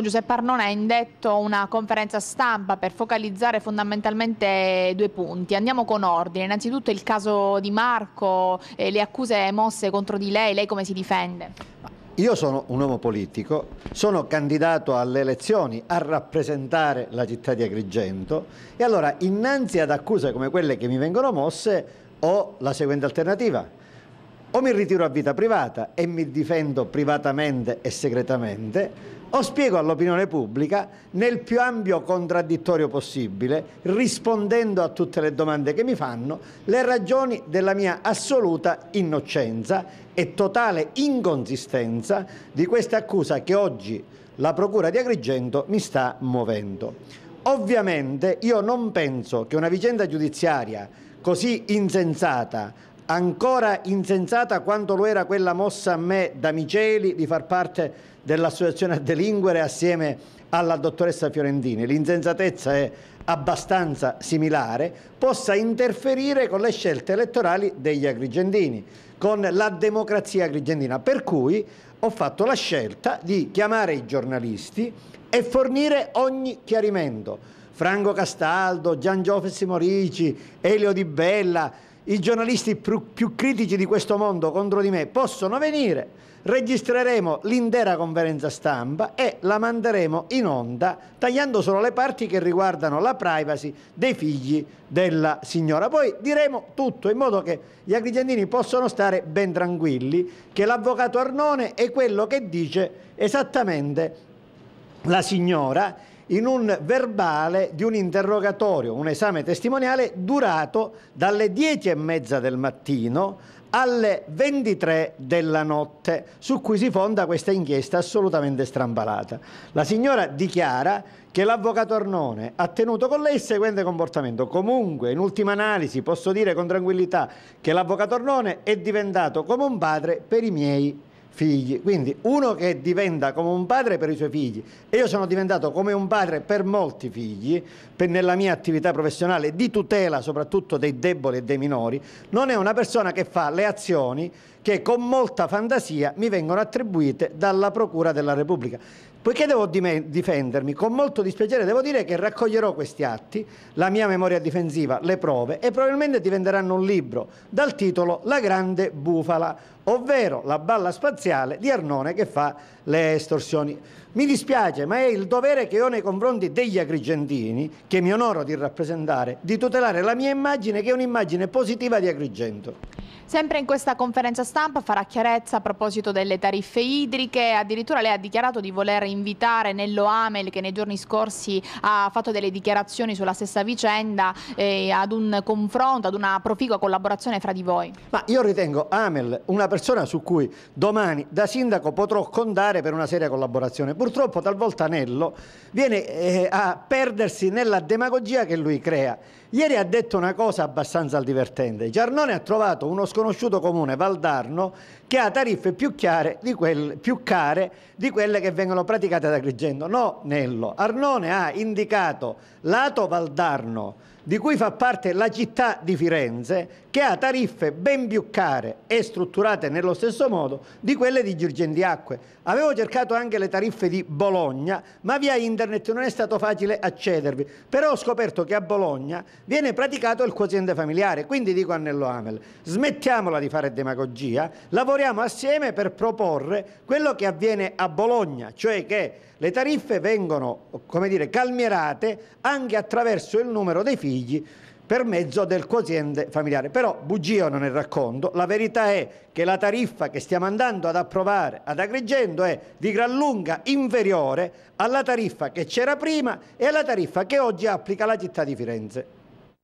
Giuseppe Arnone ha indetto una conferenza stampa per focalizzare fondamentalmente due punti. Andiamo con ordine. Innanzitutto il caso di Marco, eh, le accuse mosse contro di lei, lei come si difende? Io sono un uomo politico, sono candidato alle elezioni a rappresentare la città di Agrigento e allora innanzi ad accuse come quelle che mi vengono mosse ho la seguente alternativa, o mi ritiro a vita privata e mi difendo privatamente e segretamente, o spiego all'opinione pubblica nel più ampio contraddittorio possibile, rispondendo a tutte le domande che mi fanno, le ragioni della mia assoluta innocenza e totale inconsistenza di questa accusa che oggi la Procura di Agrigento mi sta muovendo. Ovviamente io non penso che una vicenda giudiziaria così insensata ancora insensata quanto lo era quella mossa a me da Miceli di far parte dell'associazione a delinquere assieme alla dottoressa Fiorentini, l'insensatezza è abbastanza similare, possa interferire con le scelte elettorali degli agrigentini, con la democrazia agrigentina. Per cui ho fatto la scelta di chiamare i giornalisti e fornire ogni chiarimento. Franco Castaldo, Gian Giofessi Morici, Elio Di Bella, i giornalisti più, più, critici di questo mondo contro di me possono venire, registreremo l'intera conferenza stampa e la manderemo in onda tagliando solo le parti che riguardano la privacy dei figli della signora. Poi diremo tutto in modo che gli agrigentini possano stare ben tranquilli che l'avvocato Arnone è quello che dice esattamente la signora in un verbale di un interrogatorio, un esame testimoniale durato dalle 10 e mezza del mattino alle 23 della notte, su cui si fonda questa inchiesta assolutamente strambalata. La signora dichiara che l'avvocato Arnone ha tenuto con lei il seguente comportamento. Comunque, in ultima analisi, posso dire con tranquillità che l'avvocato Arnone è diventato come un padre per i miei figli. Quindi uno che diventa come un padre per i suoi figli. E io sono diventato come un padre per molti figli, per nella mia attività professionale di tutela soprattutto dei deboli e dei minori, non è una persona che fa le azioni che con molta fantasia mi vengono attribuite dalla Procura della Repubblica. Poiché devo difendermi, con molto dispiacere devo dire che raccoglierò questi atti, la mia memoria difensiva, le prove e probabilmente diventeranno un libro dal titolo La grande bufala, ovvero la balla spaziale parziale di Arnone che fa le estorsioni. Mi dispiace, ma è il dovere che ho nei confronti degli agrigentini, che mi onoro di rappresentare, di tutelare la mia immagine, che è un'immagine positiva di Agrigento. Sempre in questa conferenza stampa farà chiarezza a proposito delle tariffe idriche, addirittura lei ha dichiarato di voler invitare Nello Amel che nei giorni scorsi ha fatto delle dichiarazioni sulla stessa vicenda eh, ad un confronto, ad una proficua collaborazione fra di voi. Ma io ritengo Amel una persona su cui domani da sindaco potrò contare per una seria collaborazione. Purtroppo talvolta Nello viene eh, a perdersi nella demagogia che lui crea. Ieri ha detto una cosa abbastanza divertente. Giarnone ha trovato uno sconosciuto comune, Valdarno, che ha tariffe più, di quelle, più care di quelle che vengono praticate da Grigendo. No, Nello. Arnone ha indicato lato Valdarno, di cui fa parte la città di Firenze, che ha tariffe ben più care e strutturate nello stesso modo di quelle di Girgendiacque. Avevo cercato anche le tariffe di Bologna, ma via internet non è stato facile accedervi. Però ho scoperto che a Bologna viene praticato il quoziente familiare. Quindi dico a Nello Amel, smettiamola di fare demagogia, lavoriamo assieme per proporre quello che avviene a Bologna, cioè che le tariffe vengono, come dire, calmierate anche attraverso il numero dei figli per mezzo del quoziente familiare. Però bugia non è racconto, la verità è che la tariffa che stiamo andando ad approvare ad Agrigento è di gran lunga inferiore alla tariffa che c'era prima e alla tariffa che oggi applica la città di Firenze.